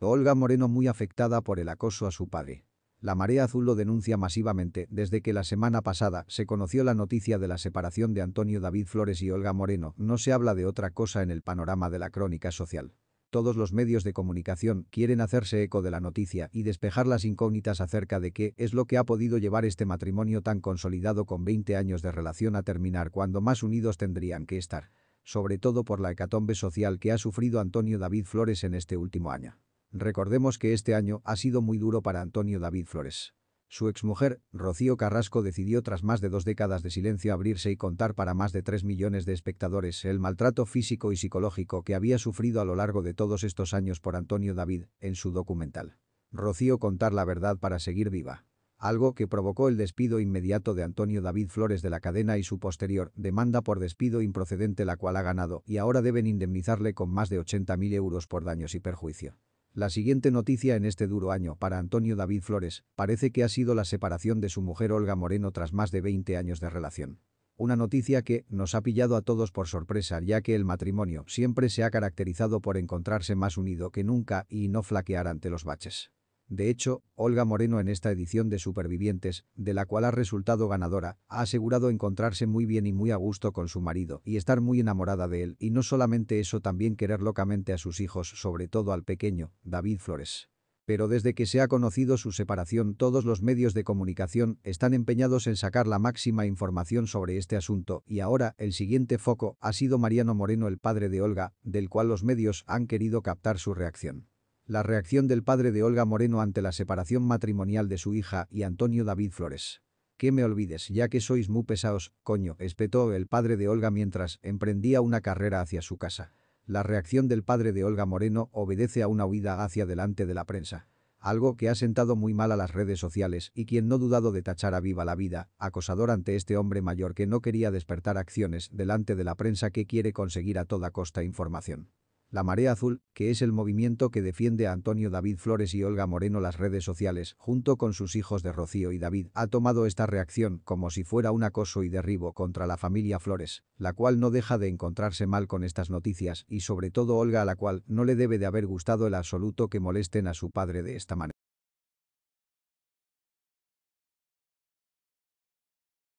Olga Moreno muy afectada por el acoso a su padre. La Marea Azul lo denuncia masivamente desde que la semana pasada se conoció la noticia de la separación de Antonio David Flores y Olga Moreno. No se habla de otra cosa en el panorama de la crónica social. Todos los medios de comunicación quieren hacerse eco de la noticia y despejar las incógnitas acerca de qué es lo que ha podido llevar este matrimonio tan consolidado con 20 años de relación a terminar cuando más unidos tendrían que estar, sobre todo por la hecatombe social que ha sufrido Antonio David Flores en este último año. Recordemos que este año ha sido muy duro para Antonio David Flores. Su exmujer, Rocío Carrasco, decidió tras más de dos décadas de silencio abrirse y contar para más de 3 millones de espectadores el maltrato físico y psicológico que había sufrido a lo largo de todos estos años por Antonio David en su documental. Rocío contar la verdad para seguir viva. Algo que provocó el despido inmediato de Antonio David Flores de la cadena y su posterior demanda por despido improcedente la cual ha ganado y ahora deben indemnizarle con más de 80.000 euros por daños y perjuicio. La siguiente noticia en este duro año para Antonio David Flores parece que ha sido la separación de su mujer Olga Moreno tras más de 20 años de relación. Una noticia que nos ha pillado a todos por sorpresa ya que el matrimonio siempre se ha caracterizado por encontrarse más unido que nunca y no flaquear ante los baches. De hecho, Olga Moreno en esta edición de Supervivientes, de la cual ha resultado ganadora, ha asegurado encontrarse muy bien y muy a gusto con su marido y estar muy enamorada de él y no solamente eso también querer locamente a sus hijos, sobre todo al pequeño, David Flores. Pero desde que se ha conocido su separación todos los medios de comunicación están empeñados en sacar la máxima información sobre este asunto y ahora el siguiente foco ha sido Mariano Moreno el padre de Olga, del cual los medios han querido captar su reacción. La reacción del padre de Olga Moreno ante la separación matrimonial de su hija y Antonio David Flores. Que me olvides, ya que sois muy pesados, coño, espetó el padre de Olga mientras emprendía una carrera hacia su casa. La reacción del padre de Olga Moreno obedece a una huida hacia delante de la prensa. Algo que ha sentado muy mal a las redes sociales y quien no ha dudado de tachar a viva la vida, acosador ante este hombre mayor que no quería despertar acciones delante de la prensa que quiere conseguir a toda costa información. La Marea Azul, que es el movimiento que defiende a Antonio David Flores y Olga Moreno las redes sociales, junto con sus hijos de Rocío y David, ha tomado esta reacción como si fuera un acoso y derribo contra la familia Flores, la cual no deja de encontrarse mal con estas noticias y sobre todo Olga a la cual no le debe de haber gustado el absoluto que molesten a su padre de esta manera.